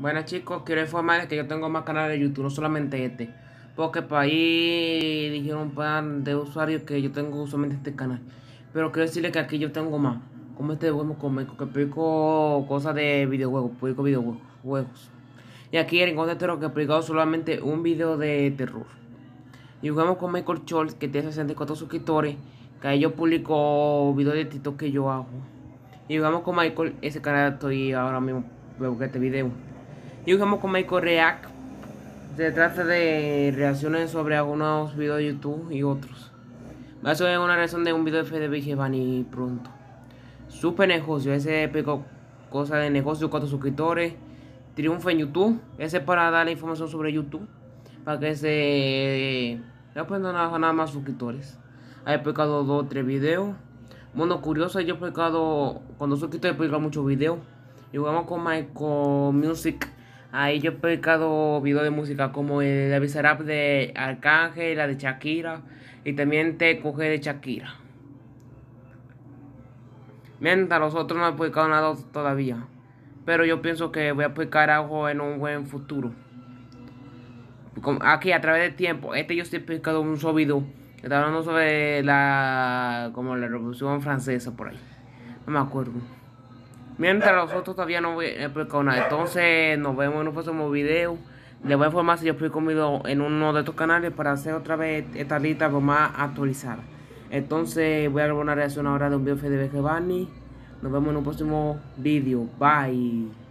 Bueno chicos, quiero informarles que yo tengo más canales de YouTube, no solamente este. Porque por ahí dijeron un par de usuarios que yo tengo solamente este canal. Pero quiero decirles que aquí yo tengo más. Como este de con Michael, que publico cosas de videojuegos, publico videojuegos. Y aquí el encuentro que he publicado solamente un video de terror. Y jugamos con Michael Schultz, que tiene 64 suscriptores. Que ahí yo publico videos de TikTok que yo hago. Y jugamos con Michael, ese canal estoy ahora mismo, veo que este video y jugamos con Michael React. Se trata de reacciones sobre algunos videos de YouTube y otros. Va a ser una reacción de un video de Fede Vigevani pronto. Super negocio, ese pico cosa de negocio, cuatro suscriptores. Triunfo en YouTube. Ese es para darle información sobre YouTube. Para que se. Ya pues no nada más suscriptores. Hay explicado dos o tres videos. Mundo curioso, yo he explicado. Cuando suscriptores he explicado muchos videos. Y jugamos con Michael Music. Ahí yo he publicado videos de música como el de Bizarrap de Arcángel, la de Shakira y también te coge de Shakira. Mientras los otros no he publicado nada todavía. Pero yo pienso que voy a publicar algo en un buen futuro. Aquí a través del tiempo. Este yo estoy publicando un solo video. está hablando sobre la. como la Revolución Francesa por ahí. No me acuerdo. Mientras nosotros todavía no voy a nada. Entonces nos vemos en un próximo video. Les voy a informar si yo estoy comido en uno de estos canales para hacer otra vez esta lista pues, más actualizada. Entonces voy a grabar una reacción ahora de un video de Giovanni. Nos vemos en un próximo video. Bye.